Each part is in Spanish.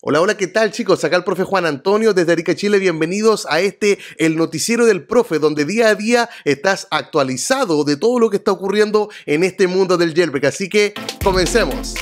Hola, hola, ¿qué tal chicos? Acá el profe Juan Antonio desde Arica, Chile. Bienvenidos a este, el noticiero del profe, donde día a día estás actualizado de todo lo que está ocurriendo en este mundo del jailbreak. Así que comencemos.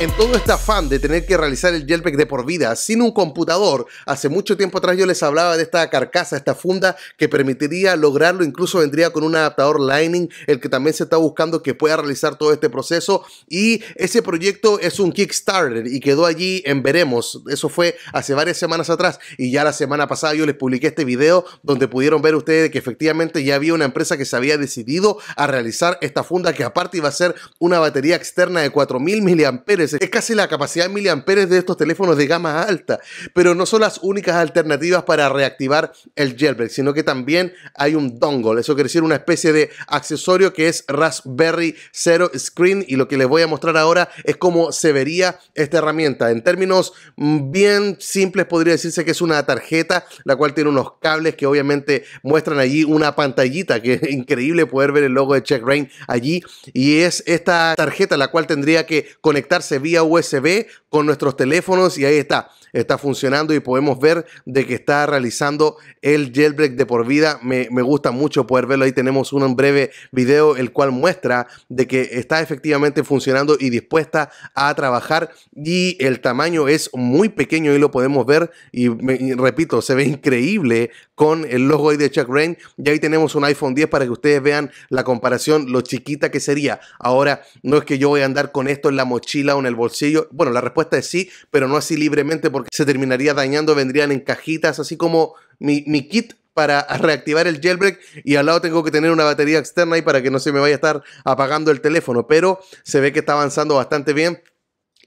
En todo este afán de tener que realizar el JPEG de por vida sin un computador, hace mucho tiempo atrás yo les hablaba de esta carcasa, esta funda que permitiría lograrlo, incluso vendría con un adaptador Lightning, el que también se está buscando que pueda realizar todo este proceso y ese proyecto es un Kickstarter y quedó allí en veremos. Eso fue hace varias semanas atrás y ya la semana pasada yo les publiqué este video donde pudieron ver ustedes que efectivamente ya había una empresa que se había decidido a realizar esta funda que aparte iba a ser una batería externa de 4000 mAh. Es casi la capacidad de miliamperes de estos teléfonos de gama alta, pero no son las únicas alternativas para reactivar el jailbreak, sino que también hay un dongle, eso quiere decir una especie de accesorio que es Raspberry Zero Screen y lo que les voy a mostrar ahora es cómo se vería esta herramienta. En términos mm, bien simples podría decirse que es una tarjeta, la cual tiene unos cables que obviamente muestran allí una pantallita, que es increíble poder ver el logo de Check Rain allí, y es esta tarjeta la cual tendría que conectarse vía USB con nuestros teléfonos y ahí está, está funcionando y podemos ver de que está realizando el jailbreak de por vida. Me, gusta mucho poder verlo. Ahí tenemos un breve video el cual muestra de que está efectivamente funcionando y dispuesta a trabajar y el tamaño es muy pequeño y lo podemos ver y repito, se ve increíble con el logo ahí de Chuck Rain. Y ahí tenemos un iPhone 10 para que ustedes vean la comparación, lo chiquita que sería. Ahora, no es que yo voy a andar con esto en la mochila o en el bolsillo. Bueno, la respuesta es sí, pero no así libremente porque se terminaría dañando, vendrían en cajitas, así como mi, mi kit para reactivar el jailbreak y al lado tengo que tener una batería externa ahí para que no se me vaya a estar apagando el teléfono, pero se ve que está avanzando bastante bien.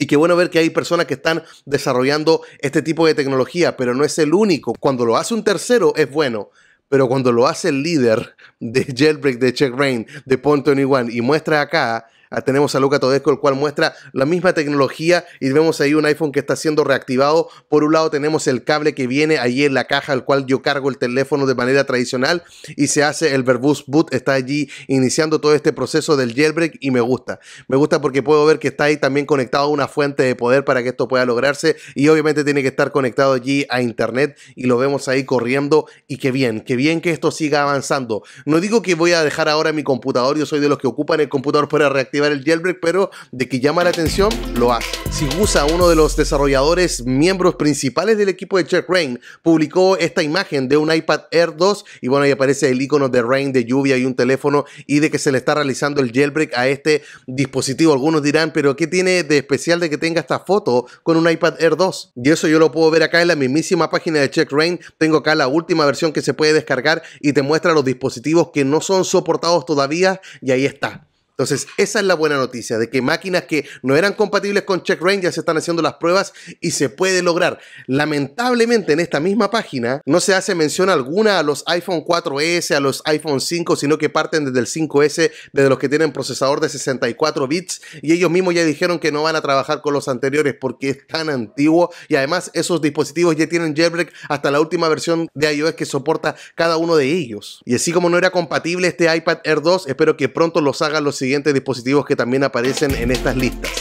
Y qué bueno ver que hay personas que están desarrollando este tipo de tecnología, pero no es el único. Cuando lo hace un tercero es bueno, pero cuando lo hace el líder de Jailbreak, de Check Rain, de y 21 y muestra acá Ah, tenemos a Luca Todesco, el cual muestra la misma tecnología y vemos ahí un iPhone que está siendo reactivado. Por un lado tenemos el cable que viene allí en la caja, al cual yo cargo el teléfono de manera tradicional y se hace el Verbus boot, está allí iniciando todo este proceso del jailbreak y me gusta. Me gusta porque puedo ver que está ahí también conectado a una fuente de poder para que esto pueda lograrse y obviamente tiene que estar conectado allí a internet y lo vemos ahí corriendo y qué bien, qué bien que esto siga avanzando. No digo que voy a dejar ahora mi computador, yo soy de los que ocupan el computador para reactivar el jailbreak, pero de que llama la atención, lo hace. Si usa uno de los desarrolladores miembros principales del equipo de Check Rain, publicó esta imagen de un iPad Air 2 y bueno, ahí aparece el icono de Rain, de lluvia y un teléfono y de que se le está realizando el jailbreak a este dispositivo. Algunos dirán, pero ¿qué tiene de especial de que tenga esta foto con un iPad Air 2? Y eso yo lo puedo ver acá en la mismísima página de Check Rain. Tengo acá la última versión que se puede descargar y te muestra los dispositivos que no son soportados todavía y ahí está. Entonces, esa es la buena noticia, de que máquinas que no eran compatibles con range ya se están haciendo las pruebas y se puede lograr. Lamentablemente, en esta misma página no se hace mención alguna a los iPhone 4S, a los iPhone 5, sino que parten desde el 5S, desde los que tienen procesador de 64 bits, y ellos mismos ya dijeron que no van a trabajar con los anteriores porque es tan antiguo, y además esos dispositivos ya tienen jailbreak hasta la última versión de iOS que soporta cada uno de ellos. Y así como no era compatible este iPad Air 2, espero que pronto los hagan los siguientes dispositivos que también aparecen en estas listas.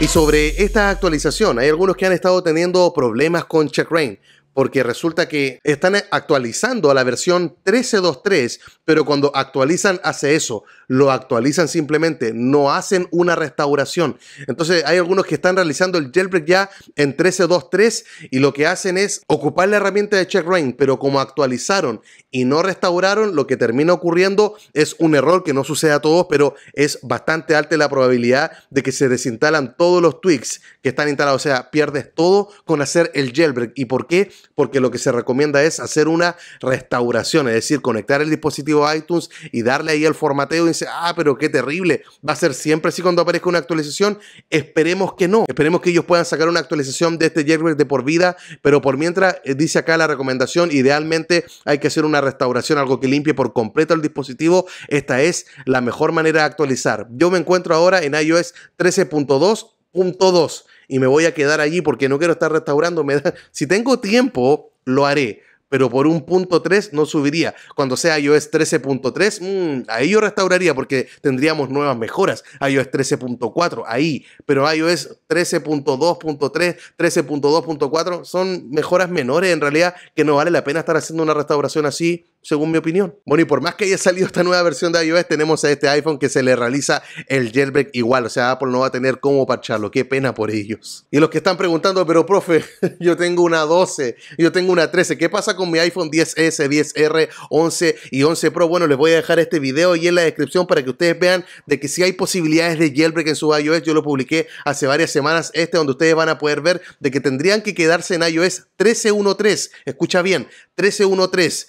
Y sobre esta actualización, hay algunos que han estado teniendo problemas con rain porque resulta que están actualizando a la versión 13.2.3, pero cuando actualizan hace eso, lo actualizan simplemente, no hacen una restauración. Entonces hay algunos que están realizando el jailbreak ya en 13.2.3 y lo que hacen es ocupar la herramienta de CheckRain, pero como actualizaron y no restauraron, lo que termina ocurriendo es un error que no sucede a todos, pero es bastante alta la probabilidad de que se desinstalan todos los tweaks que están instalados. O sea, pierdes todo con hacer el jailbreak. ¿Y por qué? Porque lo que se recomienda es hacer una restauración, es decir, conectar el dispositivo a iTunes y darle ahí el formateo ah, pero qué terrible, va a ser siempre así cuando aparezca una actualización. Esperemos que no, esperemos que ellos puedan sacar una actualización de este jailbreak de por vida, pero por mientras, eh, dice acá la recomendación, idealmente hay que hacer una restauración, algo que limpie por completo el dispositivo. Esta es la mejor manera de actualizar. Yo me encuentro ahora en iOS 13.2.2 y me voy a quedar allí porque no quiero estar restaurando. Si tengo tiempo, lo haré pero por un punto 3 no subiría. Cuando sea iOS 13.3, mmm, ahí yo restauraría porque tendríamos nuevas mejoras. iOS 13.4, ahí, pero iOS 13.2.3, 13.2.4 son mejoras menores en realidad que no vale la pena estar haciendo una restauración así según mi opinión. Bueno, y por más que haya salido esta nueva versión de iOS, tenemos a este iPhone que se le realiza el jailbreak igual, o sea, Apple no va a tener cómo parcharlo, qué pena por ellos. Y los que están preguntando, pero profe, yo tengo una 12, yo tengo una 13, ¿qué pasa con mi iPhone 10S, 10R, 11 y 11 Pro? Bueno, les voy a dejar este video y en la descripción para que ustedes vean de que si hay posibilidades de jailbreak en su iOS, yo lo publiqué hace varias semanas este donde ustedes van a poder ver de que tendrían que quedarse en iOS 13.1.3, escucha bien, 13.1.3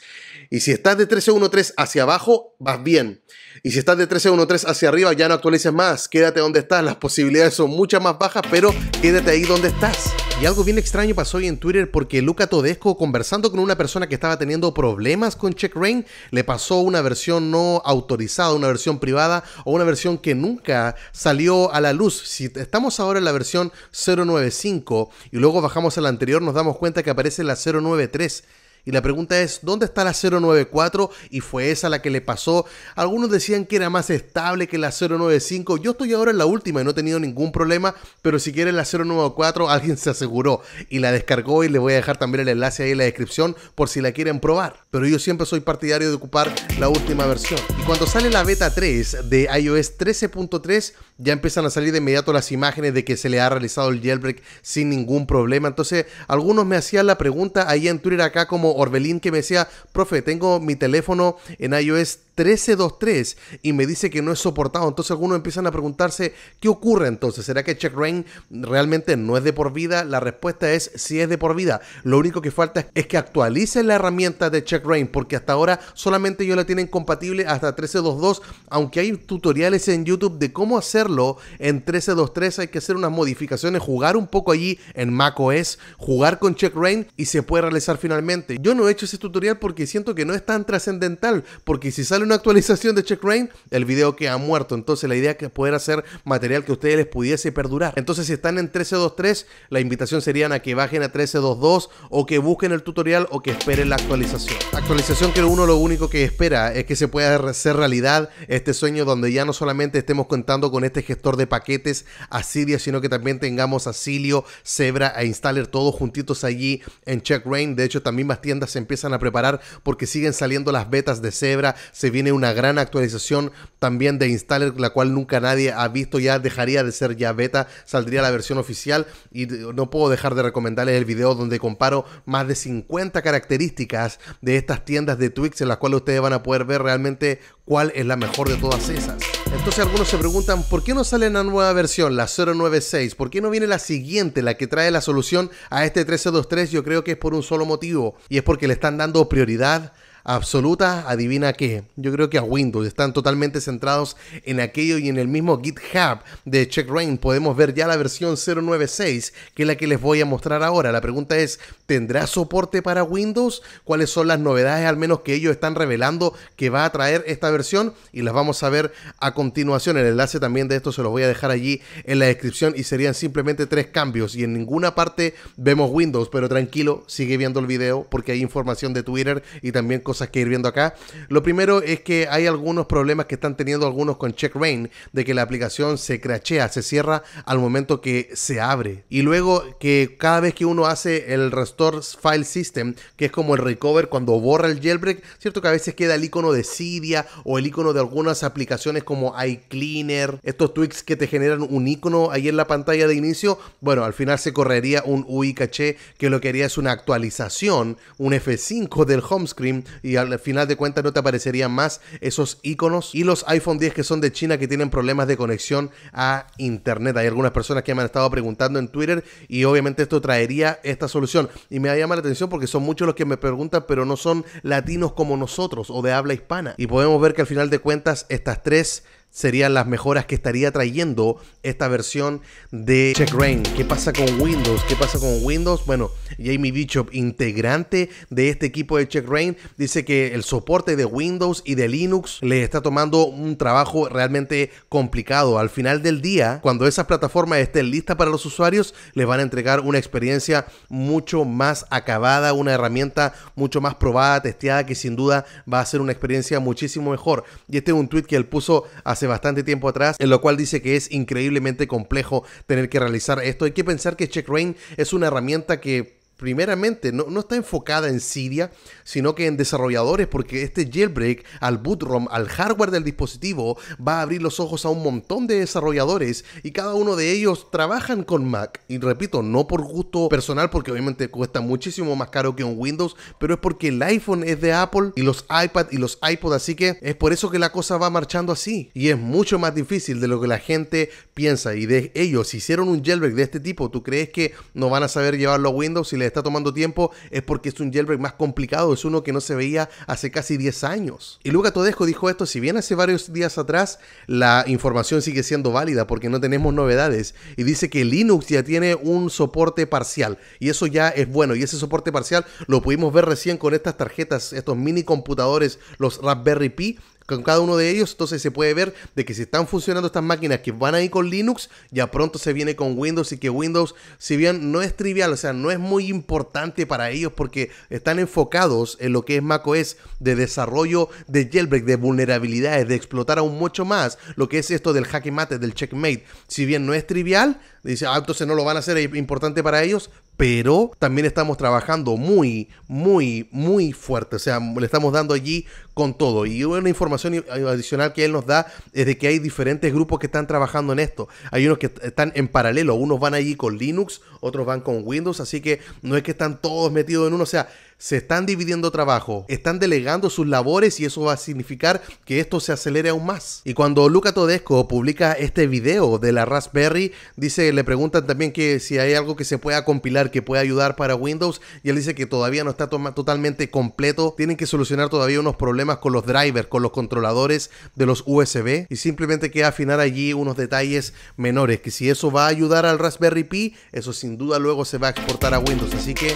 y si estás de 13.1.3 hacia abajo, vas bien. Y si estás de 13.1.3 hacia arriba, ya no actualices más. Quédate donde estás. Las posibilidades son muchas más bajas, pero quédate ahí donde estás. Y algo bien extraño pasó hoy en Twitter porque Luca Todesco, conversando con una persona que estaba teniendo problemas con Check Rain le pasó una versión no autorizada, una versión privada o una versión que nunca salió a la luz. Si estamos ahora en la versión 095 y luego bajamos a la anterior, nos damos cuenta que aparece la 093. Y la pregunta es, ¿dónde está la 094? Y fue esa la que le pasó. Algunos decían que era más estable que la 095. Yo estoy ahora en la última y no he tenido ningún problema, pero si quieren la 094 alguien se aseguró y la descargó y les voy a dejar también el enlace ahí en la descripción por si la quieren probar. Pero yo siempre soy partidario de ocupar la última versión. Y cuando sale la beta 3 de iOS 13.3, ya empiezan a salir de inmediato las imágenes de que se le ha realizado el jailbreak sin ningún problema. Entonces, algunos me hacían la pregunta ahí en Twitter acá como Orbelín que me decía, profe, tengo mi teléfono en iOS 1323 y me dice que no es soportado. Entonces algunos empiezan a preguntarse, ¿qué ocurre entonces? ¿Será que Check Rain realmente no es de por vida? La respuesta es si es de por vida. Lo único que falta es que actualicen la herramienta de Check Rain porque hasta ahora solamente yo la tienen compatible hasta 1322, aunque hay tutoriales en YouTube de cómo hacerlo en 1323, hay que hacer unas modificaciones, jugar un poco allí en macOS, jugar con Check Rain y se puede realizar finalmente. Yo no he hecho ese tutorial porque siento que no es tan trascendental, porque si sale una actualización de Check Rain, el video que ha muerto. Entonces la idea es que poder hacer material que a ustedes les pudiese perdurar. Entonces si están en 1323, la invitación sería a que bajen a 1322 o que busquen el tutorial o que esperen la actualización. Actualización que uno lo único que espera es que se pueda hacer realidad este sueño donde ya no solamente estemos contando con este gestor de paquetes a sino que también tengamos Asilio Zebra e Installer todos juntitos allí en Check Rain. De hecho, también más tiendas se empiezan a preparar porque siguen saliendo las betas de Zebra, se viene una gran actualización también de Installer, la cual nunca nadie ha visto, ya dejaría de ser ya beta, saldría la versión oficial y no puedo dejar de recomendarles el video donde comparo más de 50 características de estas tiendas de Twix en las cuales ustedes van a poder ver realmente cuál es la mejor de todas esas. Entonces algunos se preguntan, ¿por qué no sale la nueva versión, la 096? ¿Por qué no viene la siguiente, la que trae la solución a este 1323? Yo creo que es por un solo motivo y es porque le están dando prioridad absoluta, adivina qué. Yo creo que a Windows están totalmente centrados en aquello y en el mismo GitHub de Check Rain podemos ver ya la versión 096, que es la que les voy a mostrar ahora. La pregunta es, ¿tendrá soporte para Windows? ¿Cuáles son las novedades al menos que ellos están revelando que va a traer esta versión? Y las vamos a ver a continuación. El enlace también de esto se los voy a dejar allí en la descripción y serían simplemente tres cambios y en ninguna parte vemos Windows, pero tranquilo, sigue viendo el video porque hay información de Twitter y también con que ir viendo acá. Lo primero es que hay algunos problemas que están teniendo algunos con Check Rain, de que la aplicación se crachea, se cierra al momento que se abre. Y luego que cada vez que uno hace el Restore File System, que es como el recover cuando borra el jailbreak, ¿cierto? Que a veces queda el icono de Cydia o el icono de algunas aplicaciones como iCleaner, estos tweaks que te generan un icono ahí en la pantalla de inicio. Bueno, al final se correría un UI caché que lo que haría es una actualización, un F5 del home screen y al final de cuentas no te aparecerían más esos iconos. Y los iPhone 10 que son de China que tienen problemas de conexión a Internet. Hay algunas personas que me han estado preguntando en Twitter y obviamente esto traería esta solución. Y me llama la atención porque son muchos los que me preguntan, pero no son latinos como nosotros o de habla hispana. Y podemos ver que al final de cuentas estas tres serían las mejoras que estaría trayendo esta versión de Check Rain. ¿Qué pasa con Windows? ¿Qué pasa con Windows? Bueno, Jamie Bishop, integrante de este equipo de Check Rain, dice que el soporte de Windows y de Linux le está tomando un trabajo realmente complicado. Al final del día, cuando esas plataformas estén listas para los usuarios, les van a entregar una experiencia mucho más acabada, una herramienta mucho más probada, testeada, que sin duda va a ser una experiencia muchísimo mejor. Y este es un tweet que él puso hace bastante tiempo atrás, en lo cual dice que es increíblemente complejo tener que realizar esto. Hay que pensar que Check Rain es una herramienta que primeramente no, está enfocada en Siria, sino que en desarrolladores, porque este jailbreak al bootrom, al hardware del dispositivo, va a abrir los ojos a un montón de desarrolladores y cada uno de ellos trabajan con Mac. Y repito, no por gusto personal, porque obviamente cuesta muchísimo más caro que un Windows, pero es porque el iPhone es de Apple y los iPad y los iPod, así que es por eso que la cosa va marchando así. Y es mucho más difícil de lo que la gente piensa. Y de ellos, si hicieron un jailbreak de este tipo, ¿tú crees que no van a saber llevarlo a Windows y les está tomando tiempo es porque es un jailbreak más complicado, es uno que no se veía hace casi 10 años. Y Luca Todesco dijo esto, si bien hace varios días atrás, la información sigue siendo válida porque no tenemos novedades. Y dice que Linux ya tiene un soporte parcial y eso ya es bueno. Y ese soporte parcial lo pudimos ver recién con estas tarjetas, estos mini computadores, los Raspberry Pi, con cada uno de ellos. Entonces se puede ver de que si están funcionando estas máquinas que van ahí con Linux, ya pronto se viene con Windows y que Windows, si bien no es trivial, o sea, no es muy importante para ellos porque están enfocados en lo que es macOS de desarrollo de jailbreak, de vulnerabilidades, de explotar aún mucho más lo que es esto del jaque mate, del checkmate. Si bien no es trivial, dice, ah, entonces no lo van a hacer importante para ellos, pero también estamos trabajando muy, muy, muy fuerte. O sea, le estamos dando allí con todo. Y una información adicional que él nos da es de que hay diferentes grupos que están trabajando en esto. Hay unos que están en paralelo. Unos van allí con Linux, otros van con Windows. Así que no es que están todos metidos en uno. O sea, se están dividiendo trabajo, están delegando sus labores y eso va a significar que esto se acelere aún más. Y cuando Luca Todesco publica este video de la Raspberry, dice, le preguntan también que si hay algo que se pueda compilar que pueda ayudar para Windows y él dice que todavía no está totalmente completo, tienen que solucionar todavía unos problemas con los drivers, con los controladores de los USB y simplemente que afinar allí unos detalles menores, que si eso va a ayudar al Raspberry Pi, eso sin duda luego se va a exportar a Windows, así que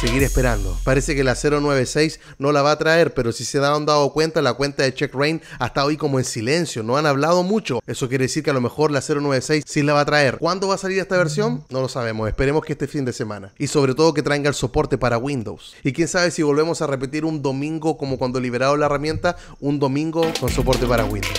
Seguir esperando. Parece que la 096 no la va a traer, pero si se han dado cuenta, la cuenta de Check Rain ha estado como en silencio, no han hablado mucho. Eso quiere decir que a lo mejor la 096 sí la va a traer. ¿Cuándo va a salir esta versión? No lo sabemos. Esperemos que este fin de semana. Y sobre todo que traiga el soporte para Windows. Y quién sabe si volvemos a repetir un domingo como cuando liberado la herramienta, un domingo con soporte para Windows.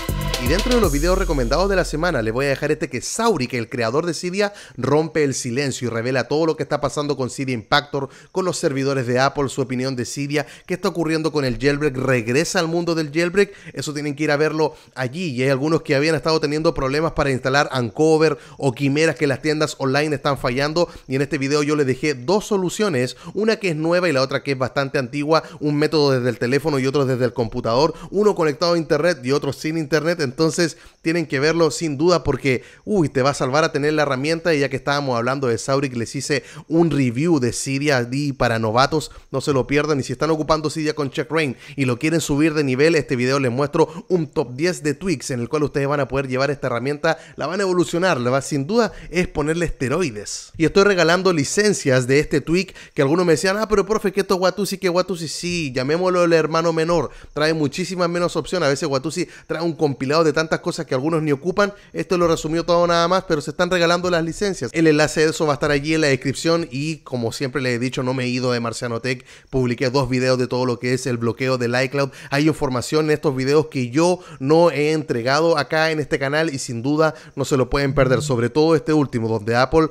Y dentro de los videos recomendados de la semana les voy a dejar este que Sauri, que el creador de Cydia, rompe el silencio y revela todo lo que está pasando con Cydia Impactor, con los servidores de Apple, su opinión de Cydia, qué está ocurriendo con el jailbreak, regresa al mundo del jailbreak, eso tienen que ir a verlo allí. Y hay algunos que habían estado teniendo problemas para instalar Uncover o quimeras que las tiendas online están fallando. Y en este video yo les dejé dos soluciones, una que es nueva y la otra que es bastante antigua, un método desde el teléfono y otro desde el computador, uno conectado a internet y otro sin internet entonces tienen que verlo sin duda porque, uy, te va a salvar a tener la herramienta. Y ya que estábamos hablando de Sauric, les hice un review de Siria D para novatos, no se lo pierdan. Y si están ocupando Siria con Check Rain y lo quieren subir de nivel, este video les muestro un top 10 de tweaks en el cual ustedes van a poder llevar esta herramienta, la van a evolucionar, la va sin duda es ponerle esteroides. Y estoy regalando licencias de este tweak que algunos me decían, ah, pero profe, que esto es Watusi, que Watusi sí, llamémoslo el hermano menor, trae muchísimas menos opciones. A veces Watusi trae un compilador de tantas cosas que algunos ni ocupan. Esto lo resumió todo nada más, pero se están regalando las licencias. El enlace de eso va a estar allí en la descripción y como siempre les he dicho, no me he ido de Marciano Tech, Publiqué dos videos de todo lo que es el bloqueo del iCloud. Hay información en estos videos que yo no he entregado acá en este canal y sin duda no se lo pueden perder. Sobre todo este último, donde Apple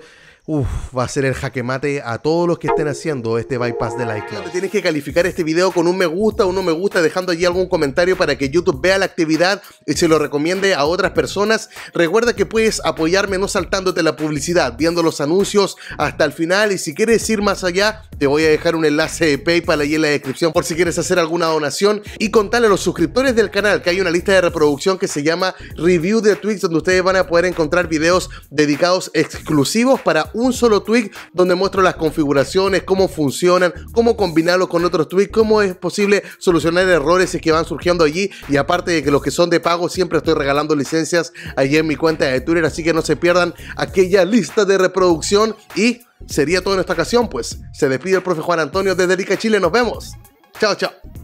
uf, va a ser el jaque mate a todos los que estén haciendo este bypass la iCloud. Tienes que calificar este video con un me gusta, o no me gusta, dejando allí algún comentario para que YouTube vea la actividad y se lo recomiende a otras personas. Recuerda que puedes apoyarme no saltándote la publicidad, viendo los anuncios hasta el final y si quieres ir más allá, te voy a dejar un enlace de PayPal ahí en la descripción por si quieres hacer alguna donación y contarle a los suscriptores del canal que hay una lista de reproducción que se llama Review de Twix donde ustedes van a poder encontrar videos dedicados exclusivos para un solo tweet, donde muestro las configuraciones, cómo funcionan, cómo combinarlo con otros tweets, cómo es posible solucionar errores que van surgiendo allí y aparte de que los que son de pago siempre estoy regalando licencias allí en mi cuenta de Twitter, así que no se pierdan aquella lista de reproducción y sería todo en esta ocasión, pues. Se despide el profe Juan Antonio desde Rica, Chile. Nos vemos. Chao, chao.